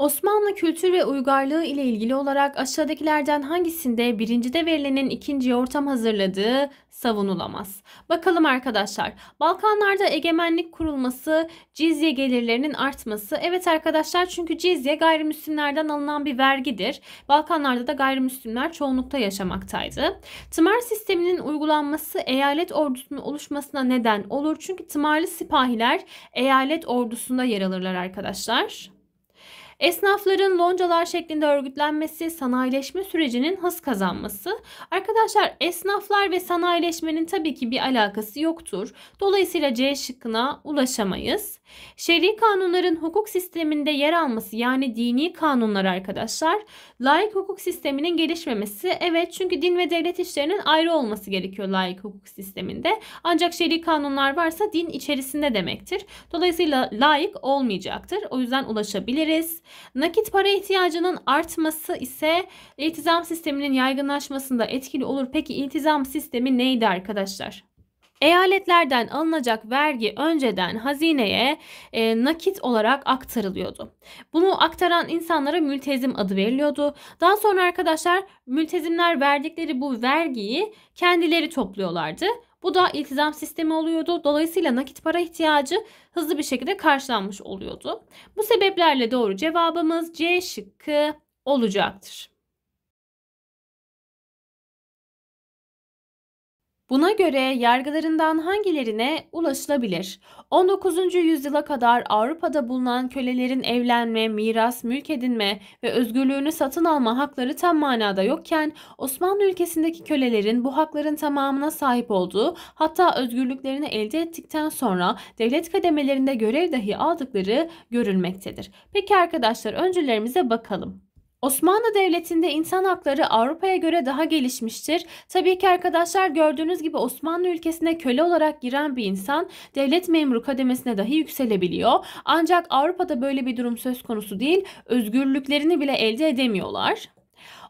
Osmanlı kültür ve uygarlığı ile ilgili olarak aşağıdakilerden hangisinde birincide verilenin ikinciye ortam hazırladığı savunulamaz. Bakalım arkadaşlar. Balkanlarda egemenlik kurulması, cizye gelirlerinin artması. Evet arkadaşlar çünkü cizye gayrimüslimlerden alınan bir vergidir. Balkanlarda da gayrimüslimler çoğunlukta yaşamaktaydı. Tımar sisteminin uygulanması eyalet ordusunun oluşmasına neden olur. Çünkü tımarlı sipahiler eyalet ordusunda yer alırlar arkadaşlar. Esnafların loncalar şeklinde örgütlenmesi, sanayileşme sürecinin hız kazanması. Arkadaşlar esnaflar ve sanayileşmenin tabii ki bir alakası yoktur. Dolayısıyla C şıkkına ulaşamayız. Şer'i kanunların hukuk sisteminde yer alması yani dini kanunlar arkadaşlar Laik hukuk sisteminin gelişmemesi evet çünkü din ve devlet işlerinin ayrı olması gerekiyor laik hukuk sisteminde. Ancak şer'i kanunlar varsa din içerisinde demektir. Dolayısıyla laik olmayacaktır. O yüzden ulaşabiliriz. Nakit para ihtiyacının artması ise iltizam sisteminin yaygınlaşmasında etkili olur. Peki iltizam sistemi neydi arkadaşlar? Eyaletlerden alınacak vergi önceden hazineye e, nakit olarak aktarılıyordu. Bunu aktaran insanlara mültezim adı veriliyordu. Daha sonra arkadaşlar mültezimler verdikleri bu vergiyi kendileri topluyorlardı. Bu da iltizam sistemi oluyordu. Dolayısıyla nakit para ihtiyacı hızlı bir şekilde karşılanmış oluyordu. Bu sebeplerle doğru cevabımız C şıkkı olacaktır. Buna göre yargılarından hangilerine ulaşılabilir? 19. yüzyıla kadar Avrupa'da bulunan kölelerin evlenme, miras, mülk edinme ve özgürlüğünü satın alma hakları tam manada yokken Osmanlı ülkesindeki kölelerin bu hakların tamamına sahip olduğu hatta özgürlüklerini elde ettikten sonra devlet kademelerinde görev dahi aldıkları görülmektedir. Peki arkadaşlar öncülerimize bakalım. Osmanlı Devleti'nde insan hakları Avrupa'ya göre daha gelişmiştir. Tabii ki arkadaşlar gördüğünüz gibi Osmanlı ülkesine köle olarak giren bir insan devlet memuru kademesine dahi yükselebiliyor. Ancak Avrupa'da böyle bir durum söz konusu değil. Özgürlüklerini bile elde edemiyorlar.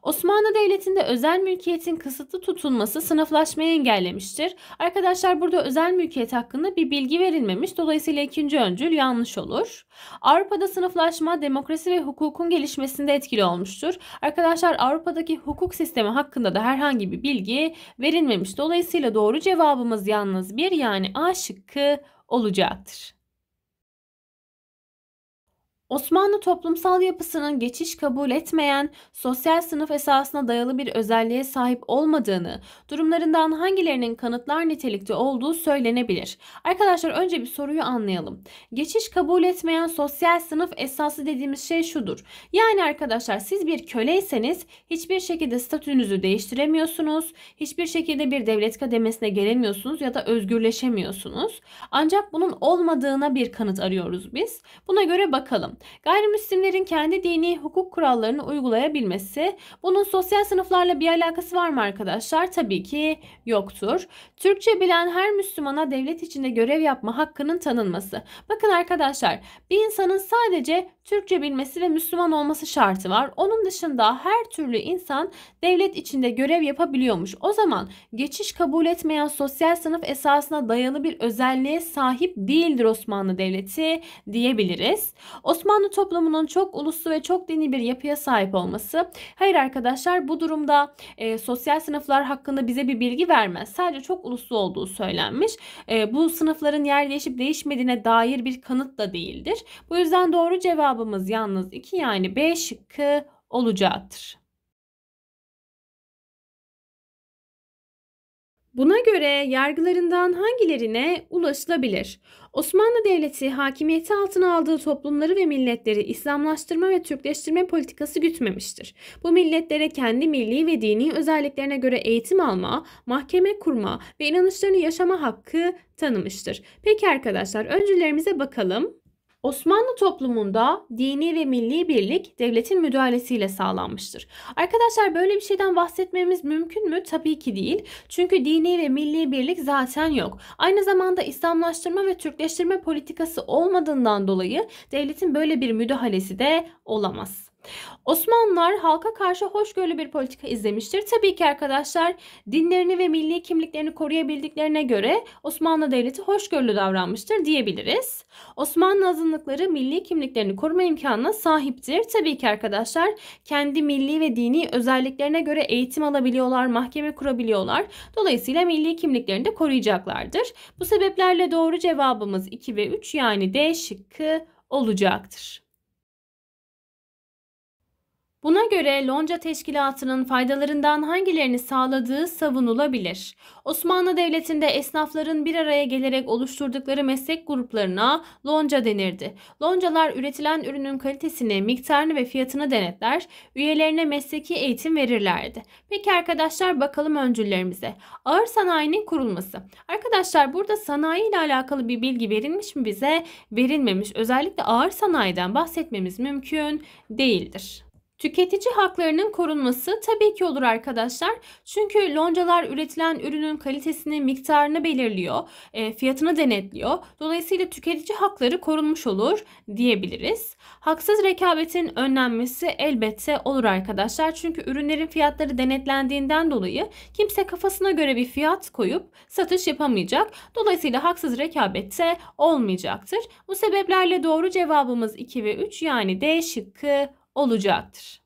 Osmanlı Devleti'nde özel mülkiyetin kısıtlı tutulması sınıflaşmayı engellemiştir. Arkadaşlar burada özel mülkiyet hakkında bir bilgi verilmemiş. Dolayısıyla ikinci öncül yanlış olur. Avrupa'da sınıflaşma demokrasi ve hukukun gelişmesinde etkili olmuştur. Arkadaşlar Avrupa'daki hukuk sistemi hakkında da herhangi bir bilgi verilmemiş. Dolayısıyla doğru cevabımız yalnız bir yani A şıkkı olacaktır. Osmanlı toplumsal yapısının geçiş kabul etmeyen, sosyal sınıf esasına dayalı bir özelliğe sahip olmadığını, durumlarından hangilerinin kanıtlar nitelikte olduğu söylenebilir. Arkadaşlar önce bir soruyu anlayalım. Geçiş kabul etmeyen sosyal sınıf esası dediğimiz şey şudur. Yani arkadaşlar siz bir köleyseniz hiçbir şekilde statünüzü değiştiremiyorsunuz, hiçbir şekilde bir devlet kademesine gelemiyorsunuz ya da özgürleşemiyorsunuz. Ancak bunun olmadığına bir kanıt arıyoruz biz. Buna göre bakalım. Gayrimüslimlerin kendi dini hukuk kurallarını uygulayabilmesi, bunun sosyal sınıflarla bir alakası var mı arkadaşlar? Tabii ki yoktur. Türkçe bilen her Müslümana devlet içinde görev yapma hakkının tanınması. Bakın arkadaşlar, bir insanın sadece Türkçe bilmesi ve Müslüman olması şartı var. Onun dışında her türlü insan devlet içinde görev yapabiliyormuş. O zaman geçiş kabul etmeyen sosyal sınıf esasına dayalı bir özelliğe sahip değildir Osmanlı Devleti diyebiliriz. Osmanlı toplumunun çok uluslu ve çok dini bir yapıya sahip olması. Hayır arkadaşlar bu durumda e, sosyal sınıflar hakkında bize bir bilgi vermez. Sadece çok uluslu olduğu söylenmiş. E, bu sınıfların yer değişip değişmediğine dair bir kanıt da değildir. Bu yüzden doğru cevabı Cevabımız yalnız 2 yani B şıkkı olacaktır. Buna göre yargılarından hangilerine ulaşılabilir? Osmanlı Devleti hakimiyeti altına aldığı toplumları ve milletleri İslamlaştırma ve Türkleştirme politikası gütmemiştir. Bu milletlere kendi milli ve dini özelliklerine göre eğitim alma, mahkeme kurma ve inanışlarını yaşama hakkı tanımıştır. Peki arkadaşlar öncülerimize bakalım. Osmanlı toplumunda dini ve milli birlik devletin müdahalesiyle sağlanmıştır. Arkadaşlar böyle bir şeyden bahsetmemiz mümkün mü? Tabii ki değil. Çünkü dini ve milli birlik zaten yok. Aynı zamanda İslamlaştırma ve Türkleştirme politikası olmadığından dolayı devletin böyle bir müdahalesi de olamaz. Osmanlılar halka karşı hoşgörülü bir politika izlemiştir. Tabii ki arkadaşlar dinlerini ve milli kimliklerini koruyabildiklerine göre Osmanlı Devleti hoşgörülü davranmıştır diyebiliriz. Osmanlı azınlıkları milli kimliklerini koruma imkanına sahiptir. Tabii ki arkadaşlar kendi milli ve dini özelliklerine göre eğitim alabiliyorlar, mahkeme kurabiliyorlar. Dolayısıyla milli kimliklerini de koruyacaklardır. Bu sebeplerle doğru cevabımız 2 ve 3 yani D şıkkı olacaktır. Buna göre lonca teşkilatının faydalarından hangilerini sağladığı savunulabilir. Osmanlı Devleti'nde esnafların bir araya gelerek oluşturdukları meslek gruplarına lonca denirdi. Loncalar üretilen ürünün kalitesini, miktarını ve fiyatını denetler, üyelerine mesleki eğitim verirlerdi. Peki arkadaşlar bakalım öncüllerimize. Ağır sanayinin kurulması. Arkadaşlar burada sanayi ile alakalı bir bilgi verilmiş mi bize? Verilmemiş. Özellikle ağır sanayiden bahsetmemiz mümkün değildir. Tüketici haklarının korunması tabii ki olur arkadaşlar. Çünkü loncalar üretilen ürünün kalitesini, miktarını belirliyor, e, fiyatını denetliyor. Dolayısıyla tüketici hakları korunmuş olur diyebiliriz. Haksız rekabetin önlenmesi elbette olur arkadaşlar. Çünkü ürünlerin fiyatları denetlendiğinden dolayı kimse kafasına göre bir fiyat koyup satış yapamayacak. Dolayısıyla haksız rekabette olmayacaktır. Bu sebeplerle doğru cevabımız 2 ve 3 yani D şıkkı olacaktır.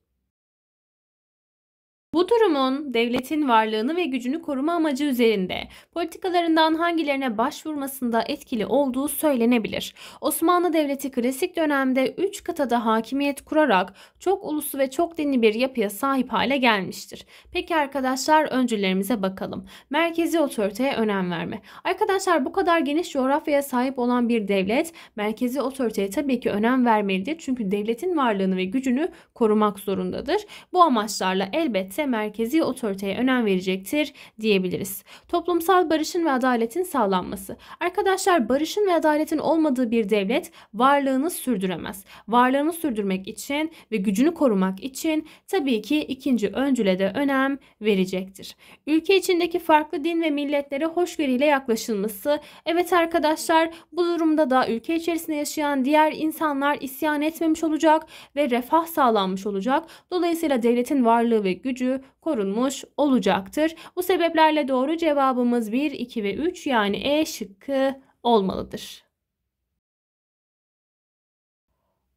Bu durumun devletin varlığını ve gücünü koruma amacı üzerinde politikalarından hangilerine başvurmasında etkili olduğu söylenebilir. Osmanlı Devleti klasik dönemde 3 kıtada hakimiyet kurarak çok uluslu ve çok dinli bir yapıya sahip hale gelmiştir. Peki arkadaşlar öncülerimize bakalım. Merkezi otoriteye önem verme. Arkadaşlar bu kadar geniş coğrafyaya sahip olan bir devlet merkezi otoriteye tabii ki önem vermelidir. Çünkü devletin varlığını ve gücünü korumak zorundadır. Bu amaçlarla elbette merkezi otoriteye önem verecektir diyebiliriz. Toplumsal barışın ve adaletin sağlanması. Arkadaşlar barışın ve adaletin olmadığı bir devlet varlığını sürdüremez. Varlığını sürdürmek için ve gücünü korumak için tabii ki ikinci öncüle de önem verecektir. Ülke içindeki farklı din ve milletlere hoşgörüyle yaklaşılması. Evet arkadaşlar bu durumda da ülke içerisinde yaşayan diğer insanlar isyan etmemiş olacak ve refah sağlanmış olacak. Dolayısıyla devletin varlığı ve gücü korunmuş olacaktır. Bu sebeplerle doğru cevabımız 1, 2 ve 3 yani E şıkkı olmalıdır.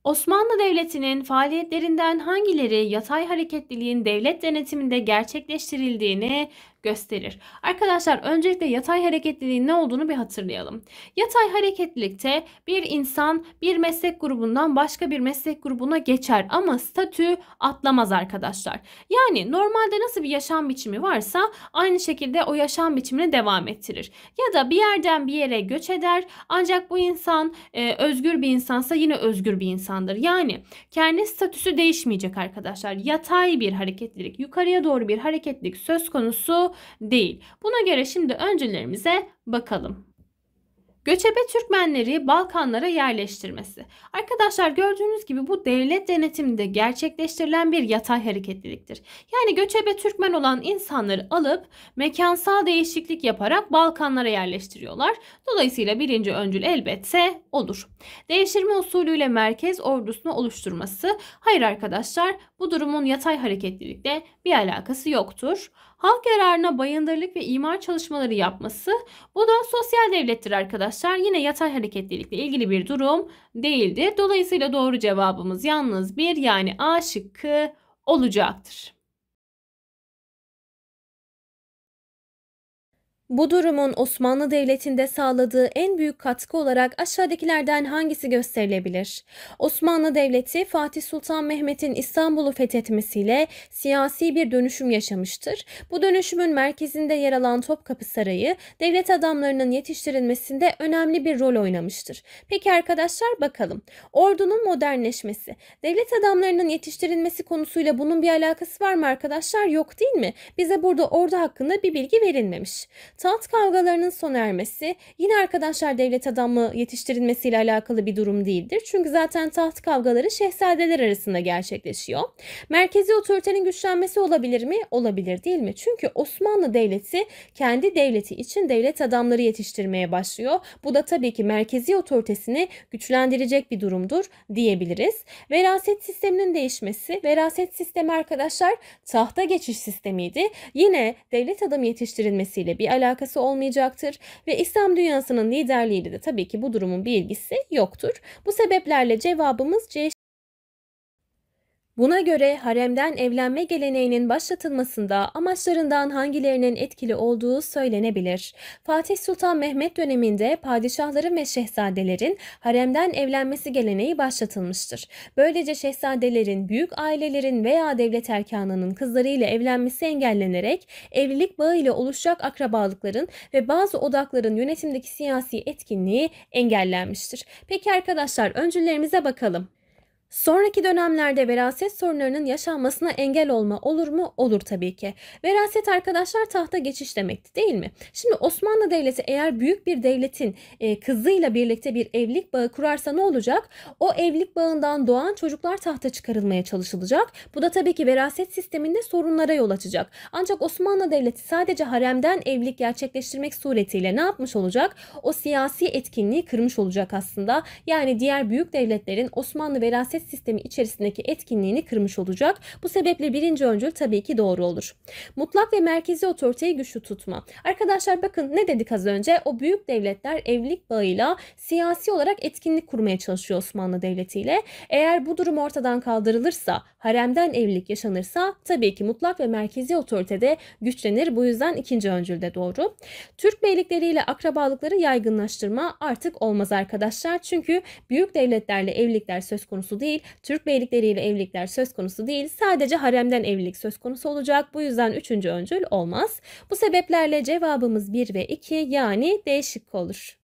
Osmanlı Devleti'nin faaliyetlerinden hangileri yatay hareketliliğin devlet denetiminde gerçekleştirildiğini gösterir. Arkadaşlar öncelikle yatay hareketliliğin ne olduğunu bir hatırlayalım. Yatay hareketlilikte bir insan bir meslek grubundan başka bir meslek grubuna geçer ama statü atlamaz arkadaşlar. Yani normalde nasıl bir yaşam biçimi varsa aynı şekilde o yaşam biçimine devam ettirir. Ya da bir yerden bir yere göç eder ancak bu insan e, özgür bir insansa yine özgür bir insandır. Yani kendi statüsü değişmeyecek arkadaşlar. Yatay bir hareketlilik, yukarıya doğru bir hareketlilik söz konusu değil. Buna göre şimdi öncülerimize bakalım. Göçebe Türkmenleri Balkanlara yerleştirmesi. Arkadaşlar gördüğünüz gibi bu devlet denetiminde gerçekleştirilen bir yatay hareketliliktir. Yani göçebe Türkmen olan insanları alıp mekansal değişiklik yaparak Balkanlara yerleştiriyorlar. Dolayısıyla birinci öncül elbette olur. Değiştirme usulüyle merkez ordusunu oluşturması. Hayır arkadaşlar bu durumun yatay hareketlilikle bir alakası yoktur halk yararına bayındırlık ve imar çalışmaları yapması bu da sosyal devlettir arkadaşlar arkadaşlar yine yatay hareketlilikle ilgili bir durum değildir. Dolayısıyla doğru cevabımız yalnız bir yani A şıkkı olacaktır. Bu durumun Osmanlı Devleti'nde sağladığı en büyük katkı olarak aşağıdakilerden hangisi gösterilebilir? Osmanlı Devleti Fatih Sultan Mehmet'in İstanbul'u fethetmesiyle siyasi bir dönüşüm yaşamıştır. Bu dönüşümün merkezinde yer alan Topkapı Sarayı devlet adamlarının yetiştirilmesinde önemli bir rol oynamıştır. Peki arkadaşlar bakalım. Ordunun modernleşmesi, devlet adamlarının yetiştirilmesi konusuyla bunun bir alakası var mı arkadaşlar? Yok değil mi? Bize burada ordu hakkında bir bilgi verilmemiş. Taht kavgalarının son ermesi yine arkadaşlar devlet adamı yetiştirilmesiyle alakalı bir durum değildir. Çünkü zaten taht kavgaları şehzadeler arasında gerçekleşiyor. Merkezi otoritenin güçlenmesi olabilir mi? Olabilir değil mi? Çünkü Osmanlı Devleti kendi devleti için devlet adamları yetiştirmeye başlıyor. Bu da tabii ki merkezi otoritesini güçlendirecek bir durumdur diyebiliriz. Veraset sisteminin değişmesi, veraset sistemi arkadaşlar tahta geçiş sistemiydi. Yine devlet adamı yetiştirilmesiyle bir alakalı alakası olmayacaktır ve İslam dünyasının liderliğiyle de tabii ki bu durumun bir ilgisi yoktur. Bu sebeplerle cevabımız C Buna göre haremden evlenme geleneğinin başlatılmasında amaçlarından hangilerinin etkili olduğu söylenebilir. Fatih Sultan Mehmet döneminde padişahların ve şehzadelerin haremden evlenmesi geleneği başlatılmıştır. Böylece şehzadelerin, büyük ailelerin veya devlet erkanının kızlarıyla evlenmesi engellenerek evlilik bağı ile oluşacak akrabalıkların ve bazı odakların yönetimdeki siyasi etkinliği engellenmiştir. Peki arkadaşlar öncülerimize bakalım. Sonraki dönemlerde veraset sorunlarının yaşanmasına engel olma olur mu? Olur tabii ki. Veraset arkadaşlar tahta geçiş demekti değil mi? Şimdi Osmanlı Devleti eğer büyük bir devletin e, kızıyla birlikte bir evlilik bağı kurarsa ne olacak? O evlilik bağından doğan çocuklar tahta çıkarılmaya çalışılacak. Bu da tabii ki veraset sisteminde sorunlara yol açacak. Ancak Osmanlı Devleti sadece haremden evlilik gerçekleştirmek suretiyle ne yapmış olacak? O siyasi etkinliği kırmış olacak aslında. Yani diğer büyük devletlerin Osmanlı veraset nefes sistemi içerisindeki etkinliğini kırmış olacak. Bu sebeple birinci öncül tabii ki doğru olur. Mutlak ve merkezi otoriteyi güçlü tutma. Arkadaşlar bakın ne dedik az önce? O büyük devletler evlilik bağıyla siyasi olarak etkinlik kurmaya çalışıyor Osmanlı Devleti ile. Eğer bu durum ortadan kaldırılırsa, haremden evlilik yaşanırsa tabii ki mutlak ve merkezi otoritede güçlenir. Bu yüzden ikinci öncül de doğru. Türk beylikleriyle akrabalıkları yaygınlaştırma artık olmaz arkadaşlar. Çünkü büyük devletlerle evlilikler söz konusu değil değil. Türk beylikleriyle evlilikler söz konusu değil. Sadece haremden evlilik söz konusu olacak. Bu yüzden üçüncü öncül olmaz. Bu sebeplerle cevabımız 1 ve 2 yani D şıkkı olur.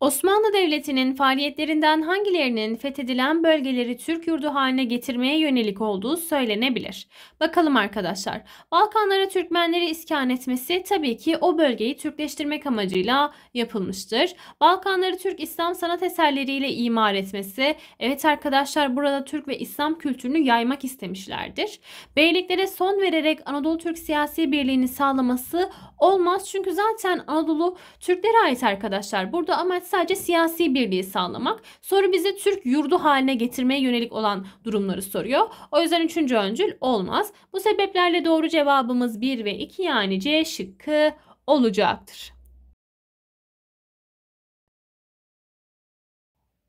Osmanlı Devleti'nin faaliyetlerinden hangilerinin fethedilen bölgeleri Türk yurdu haline getirmeye yönelik olduğu söylenebilir. Bakalım arkadaşlar. Balkanlara Türkmenleri iskan etmesi tabii ki o bölgeyi Türkleştirmek amacıyla yapılmıştır. Balkanları Türk İslam sanat eserleriyle imar etmesi, evet arkadaşlar burada Türk ve İslam kültürünü yaymak istemişlerdir. Beyliklere son vererek Anadolu Türk siyasi birliğini sağlaması olmaz. Çünkü zaten Anadolu Türklere ait arkadaşlar. Burada amaç sadece siyasi birliği sağlamak. Soru bize Türk yurdu haline getirmeye yönelik olan durumları soruyor. O yüzden üçüncü öncül olmaz. Bu sebeplerle doğru cevabımız 1 ve 2 yani C şıkkı olacaktır.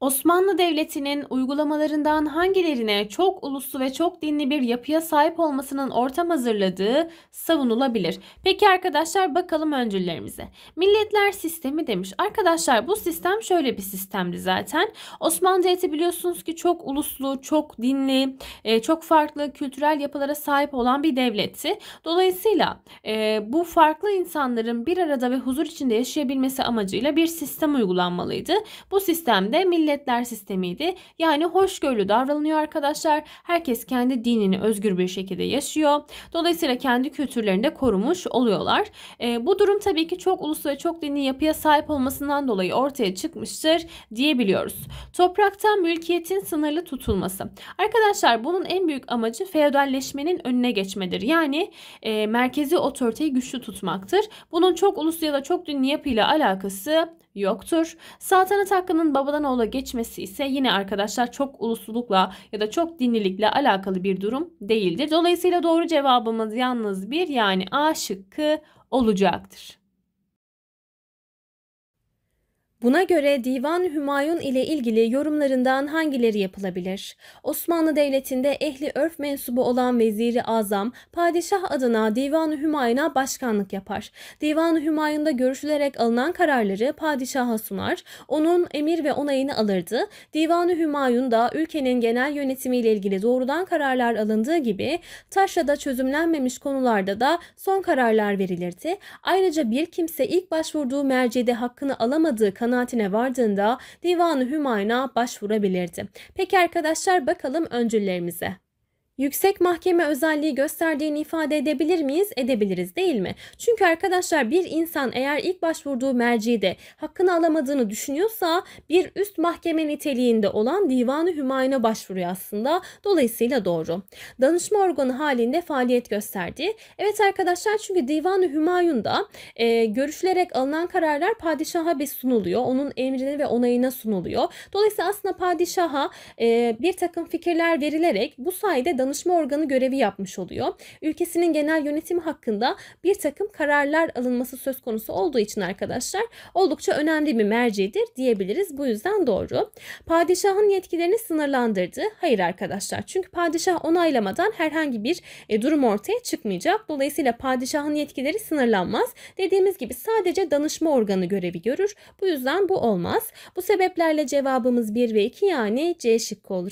Osmanlı Devleti'nin uygulamalarından hangilerine çok uluslu ve çok dinli bir yapıya sahip olmasının ortam hazırladığı savunulabilir. Peki arkadaşlar bakalım öncüllerimize. Milletler sistemi demiş. Arkadaşlar bu sistem şöyle bir sistemdi zaten. Osmanlı Devleti biliyorsunuz ki çok uluslu, çok dinli, e, çok farklı kültürel yapılara sahip olan bir devletti. Dolayısıyla e, bu farklı insanların bir arada ve huzur içinde yaşayabilmesi amacıyla bir sistem uygulanmalıydı. Bu sistemde millet milletler sistemiydi. Yani hoşgörülü davranılıyor arkadaşlar. Herkes kendi dinini özgür bir şekilde yaşıyor. Dolayısıyla kendi kültürlerini de korumuş oluyorlar. E, bu durum tabii ki çok uluslu ve çok dinli yapıya sahip olmasından dolayı ortaya çıkmıştır diyebiliyoruz. Topraktan mülkiyetin sınırlı tutulması. Arkadaşlar bunun en büyük amacı feodalleşmenin önüne geçmedir. Yani e, merkezi otoriteyi güçlü tutmaktır. Bunun çok uluslu ya da çok dinli yapıyla alakası yoktur. Saltanat hakkının babadan oğula geçmesi ise yine arkadaşlar çok uluslulukla ya da çok dinlilikle alakalı bir durum değildir. Dolayısıyla doğru cevabımız yalnız bir yani A şıkkı olacaktır. Buna göre Divan Hümayun ile ilgili yorumlarından hangileri yapılabilir? Osmanlı Devleti'nde ehli örf mensubu olan Veziri Azam, padişah adına Divan Hümayun'a başkanlık yapar. Divan Hümayun'da görüşülerek alınan kararları padişaha sunar, onun emir ve onayını alırdı. Divan Hümayun da ülkenin genel yönetimiyle ilgili doğrudan kararlar alındığı gibi taşrada çözümlenmemiş konularda da son kararlar verilirdi. Ayrıca bir kimse ilk başvurduğu mercede hakkını alamadığı kanı kanaatine vardığında Divan-ı Hümayun'a başvurabilirdi. Peki arkadaşlar bakalım öncüllerimize yüksek mahkeme özelliği gösterdiğini ifade edebilir miyiz? Edebiliriz değil mi? Çünkü arkadaşlar bir insan eğer ilk başvurduğu mercide hakkını alamadığını düşünüyorsa bir üst mahkeme niteliğinde olan divanı hümayuna başvuruyor aslında. Dolayısıyla doğru. Danışma organı halinde faaliyet gösterdi. Evet arkadaşlar çünkü divanı hümayunda e, görüşülerek alınan kararlar padişaha bir sunuluyor. Onun emrine ve onayına sunuluyor. Dolayısıyla aslında padişaha e, bir takım fikirler verilerek bu sayede danışma organı görevi yapmış oluyor. Ülkesinin genel yönetimi hakkında bir takım kararlar alınması söz konusu olduğu için arkadaşlar oldukça önemli bir mercidir diyebiliriz. Bu yüzden doğru. Padişahın yetkilerini sınırlandırdı. Hayır arkadaşlar çünkü padişah onaylamadan herhangi bir e, durum ortaya çıkmayacak. Dolayısıyla padişahın yetkileri sınırlanmaz. Dediğimiz gibi sadece danışma organı görevi görür. Bu yüzden bu olmaz. Bu sebeplerle cevabımız 1 ve 2 yani C şıkkı olur.